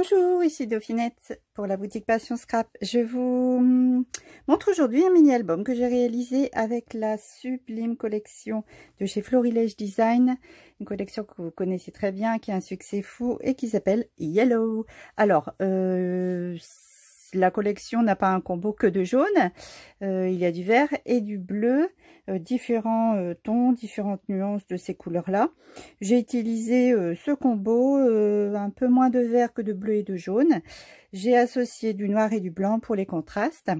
Bonjour, ici Dauphinette pour la boutique Passion Scrap. Je vous hum, montre aujourd'hui un mini-album que j'ai réalisé avec la sublime collection de chez Florilège Design. Une collection que vous connaissez très bien, qui a un succès fou et qui s'appelle Yellow. Alors, euh, la collection n'a pas un combo que de jaune. Euh, il y a du vert et du bleu, euh, différents euh, tons, différentes nuances de ces couleurs-là. J'ai utilisé ce combo, un peu moins de vert que de bleu et de jaune. J'ai associé du noir et du blanc pour les contrastes.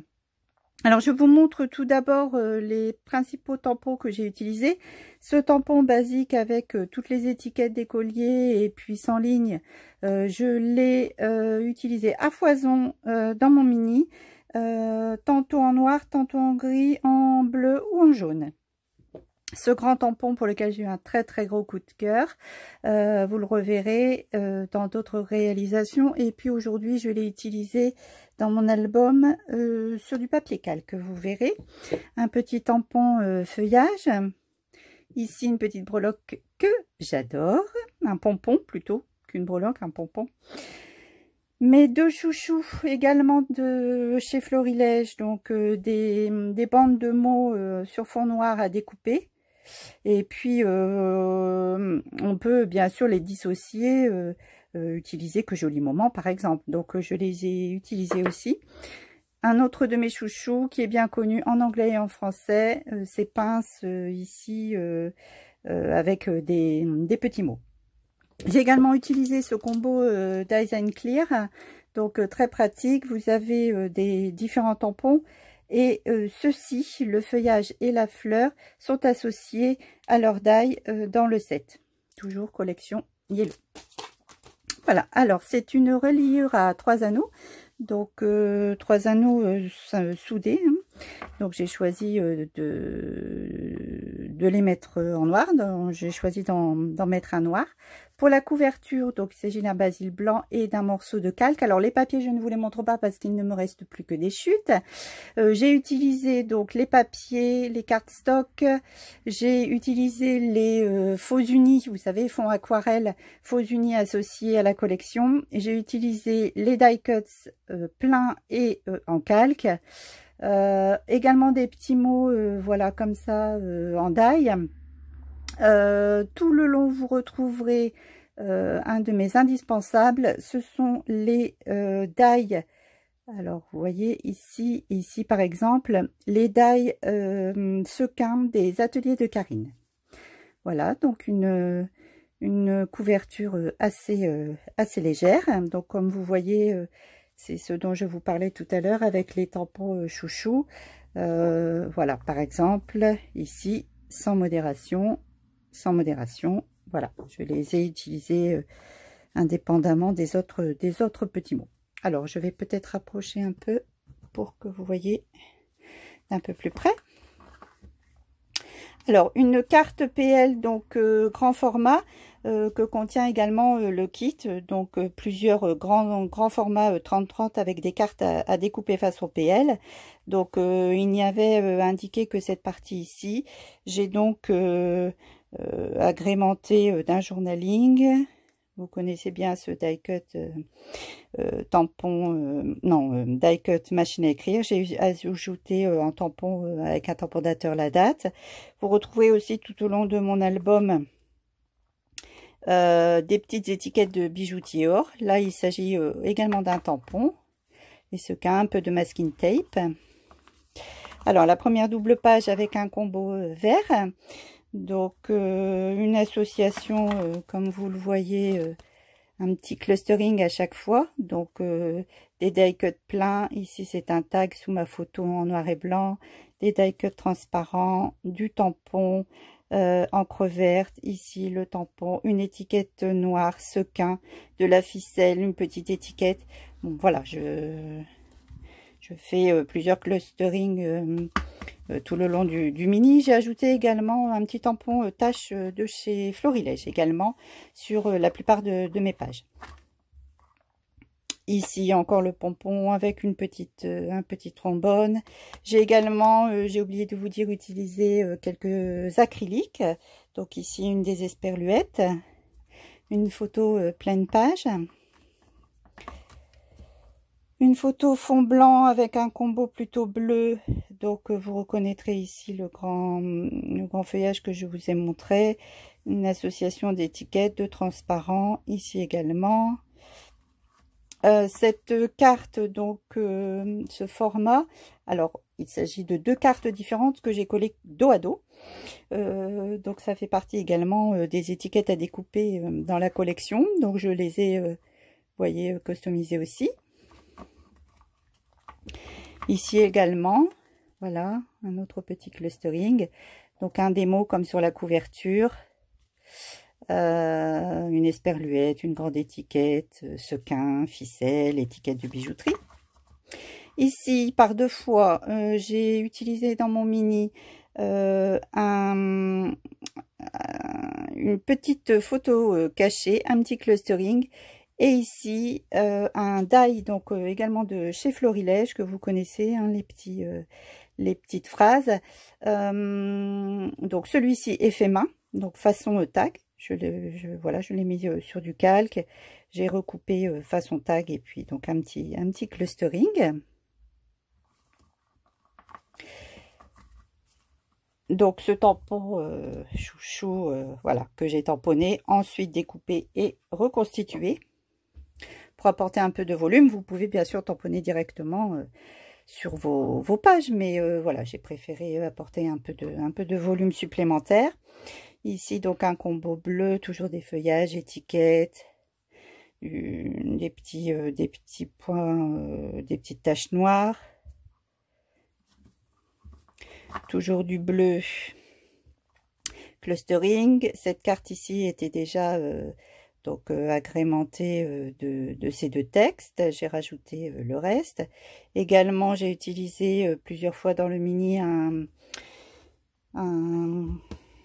Alors je vous montre tout d'abord euh, les principaux tampons que j'ai utilisés. Ce tampon basique avec euh, toutes les étiquettes des colliers et puis sans ligne, euh, je l'ai utilisé à foison dans mon mini, tantôt en noir, tantôt en gris, en bleu ou en jaune ce grand tampon pour lequel j'ai eu un très très gros coup de cœur. Euh, vous le reverrez euh, dans d'autres réalisations. Et puis aujourd'hui, je l'ai utilisé dans mon album euh, sur du papier calque, vous verrez. Un petit tampon feuillage. Ici, une petite breloque que j'adore. Un pompon plutôt qu'une breloque, un pompon. Mes deux chouchous également de chez Florilège, donc des, bandes de mots sur fond noir à découper. Et puis, euh, on peut bien sûr les dissocier, euh, euh, utiliser que joli moment par exemple. Donc, je les ai utilisés aussi. Un autre de mes chouchous qui est bien connu en anglais et en français, c'est Pince ici avec des, des, petits mots. J'ai également utilisé ce combo Dyson Clear, donc très pratique. Vous avez des différents tampons et euh, ceci, le feuillage et la fleur, sont associés à leur euh, dans le set. Toujours collection yellow. Voilà, alors c'est une reliure à trois anneaux, donc euh, trois anneaux euh, soudés, hein. Donc j'ai choisi euh, de, les mettre euh, en noir. J'ai choisi d'en mettre un noir. Pour la couverture, donc il s'agit d'un basil blanc et d'un morceau de calque. Alors les papiers, je ne vous les montre pas parce qu'il ne me reste plus que des chutes. Euh, j'ai utilisé donc les papiers, les cardstock, j'ai utilisé les faux unis, vous savez, fonds aquarelle, faux unis associés à la collection. J'ai utilisé les die cuts pleins et en calque. Euh, également des petits mots, euh, voilà, comme ça, euh, en die. tout le long, vous retrouverez un de mes indispensables. Ce sont les die. Alors, vous voyez ici, ici par exemple, les die sequins des ateliers de Karine. Voilà, donc une une couverture assez, assez légère. Donc, comme vous voyez, c'est ce dont je vous parlais tout à l'heure avec les tampons euh, chouchou. Euh, voilà, par exemple, ici, sans modération, sans modération. Voilà, je les ai utilisés euh, indépendamment des autres, des autres petits mots. Alors, je vais peut-être rapprocher un peu pour que vous voyez d'un peu plus près. Alors, une carte PL, donc grand format. Euh, que contient également euh, le kit, donc euh, plusieurs grands, grands formats 30-30 avec des cartes à, découper découper au PL. Donc il n'y avait indiqué que cette partie ici. J'ai donc agrémenté d'un journaling, vous connaissez bien ce die cut tampon, non, die cut machine à écrire. J'ai ajouté en tampon avec un tampon dateur, la date. Vous retrouvez aussi tout au long de mon album euh, des petites étiquettes de bijoutier or. Là, il s'agit euh, également d'un tampon. Et ce cas, un peu de masking tape. Alors, la première double page avec un combo euh, vert. Donc, une association, comme vous le voyez, un petit clustering à chaque fois. Donc, des die cuts pleins. Ici, c'est un tag sous ma photo en noir et blanc. Des die cuts transparents, du tampon, euh, encre verte, ici le tampon, une étiquette noire, sequin, de la ficelle, une petite étiquette. voilà, je, fais euh, plusieurs clusterings euh, tout le long du, mini. J'ai ajouté également un petit tampon tache de chez Florilège également sur la plupart de mes pages. Ici encore le pompon avec une petite, euh, un petit trombone. J'ai également, euh, j'ai oublié de vous dire, utiliser euh, quelques acryliques. Donc ici une des esperluettes, une photo pleine page. Une photo fond blanc avec un combo plutôt bleu. Donc vous reconnaîtrez ici le grand, le grand feuillage que je vous ai montré. Une association d'étiquettes, de transparents ici également euh, cette carte, donc euh, ce format, alors il s'agit de deux cartes différentes que j'ai collées dos à dos. Euh, donc ça fait partie également des étiquettes à découper dans la collection. Donc je les ai, vous voyez, customisées aussi. Ici également, voilà, un autre petit clustering. Donc un démo comme sur la couverture. Euh, une esperluette, une grande étiquette, sequin, euh, ficelle, étiquette de bijouterie. Ici, par deux fois, euh, j'ai utilisé dans mon mini une petite photo cachée, un petit clustering. Et ici, un die, donc également de chez Florilège, que vous connaissez, hein, les petits petites phrases. donc celui-ci est fait main, donc façon tag. Je l'ai mis euh, sur du calque. J'ai recoupé euh, façon tag et puis donc un petit, un petit clustering. Donc ce tampon chouchou, euh, voilà, que j'ai tamponné, ensuite découpé et reconstitué. Pour apporter un peu de volume, vous pouvez bien sûr tamponner directement sur vos, vos, pages, mais voilà, j'ai préféré apporter un peu, de, un peu de volume supplémentaire. Ici, donc, un combo bleu, toujours des feuillages, étiquettes, des, petits, euh, des petits points, euh, des petites taches noires. Toujours du bleu. Clustering. Cette carte ici était déjà euh, donc agrémentée de, de, ces deux textes. J'ai rajouté le reste. Également, j'ai utilisé plusieurs fois dans le mini un, un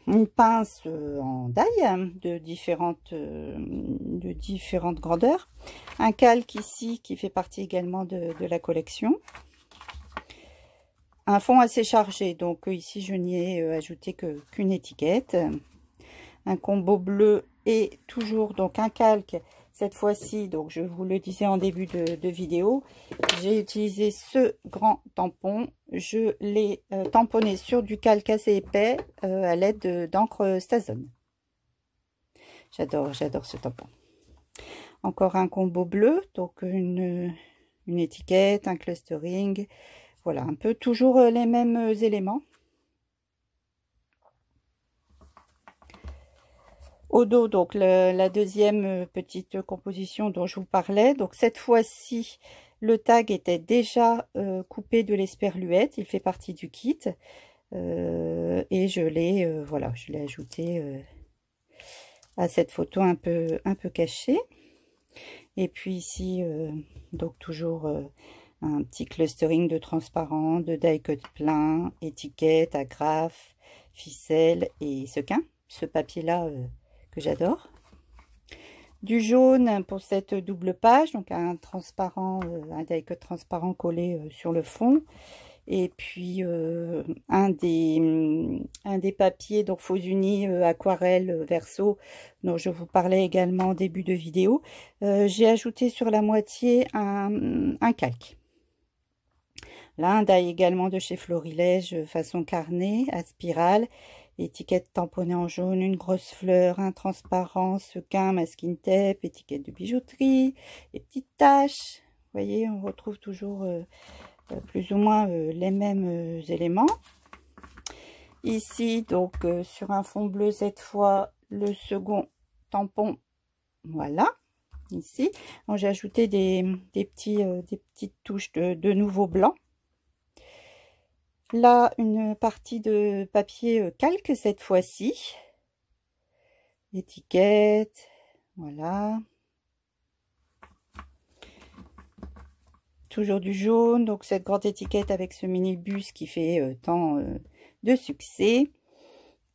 une pince euh, en daille hein, de différentes, euh, de différentes grandeurs. Un calque ici qui fait partie également de, la collection. Un fond assez chargé, donc euh, ici je n'y ai ajouté qu'une étiquette. Un combo bleu et toujours donc un calque. Cette fois-ci, donc je vous le disais en début de vidéo, j'ai utilisé ce grand tampon je l'ai euh, tamponné sur du calque assez épais euh, à l'aide d'encre Stazone. J'adore, j'adore ce tampon. Encore un combo bleu, donc une, une étiquette, un clustering, voilà, un peu toujours euh, les mêmes éléments. Au dos, donc la deuxième petite composition dont je vous parlais, donc cette fois-ci, le tag était déjà euh, coupé de l'esperluette, il fait partie du kit. Euh, et je l'ai euh, voilà, je l'ai ajouté à cette photo un peu, un peu cachée. Et puis ici, donc toujours un petit clustering de transparent, de die cut plein, étiquette, agrafe, ficelle et sequin. Ce papier-là que j'adore du jaune pour cette double page, donc un transparent, euh, un transparent collé euh, sur le fond, et puis euh, un des mm, un des papiers donc faux unis aquarelle verso dont je vous parlais également en début de vidéo j'ai ajouté sur la moitié un, mm, un calque là un également de chez Florilège façon carnet à spirale étiquette tamponnée en jaune, une grosse fleur, un transparent, sequin, masking tape, étiquette de bijouterie, les petites taches. Vous voyez, on retrouve toujours euh, euh, plus ou moins euh, les mêmes éléments. Ici, donc, sur un fond bleu, cette fois, le second tampon, voilà, ici. J'ai ajouté des, petits, des petites touches de, de nouveau blanc là une partie de papier euh, calque cette fois-ci. Étiquette, voilà. Toujours du jaune, donc cette grande étiquette avec ce minibus qui fait euh, tant euh, de succès.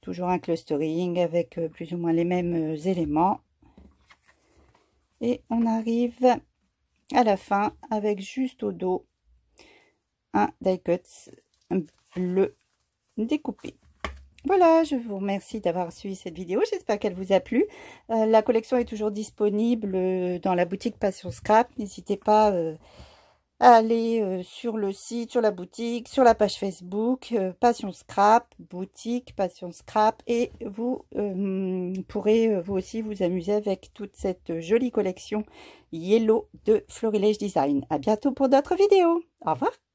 Toujours un clustering avec plus ou moins les mêmes éléments. Et on arrive à la fin avec juste au dos un die cut bleu découpé. Voilà, je vous remercie d'avoir suivi cette vidéo. J'espère qu'elle vous a plu. Euh, la collection est toujours disponible euh, dans la boutique Passion Scrap. N'hésitez pas euh, à aller sur le site, sur la boutique, sur la page Facebook Passion Scrap, boutique Passion Scrap. Et vous pourrez vous aussi vous amuser avec toute cette jolie collection Yellow de Florilège Design. À bientôt pour d'autres vidéos. Au revoir.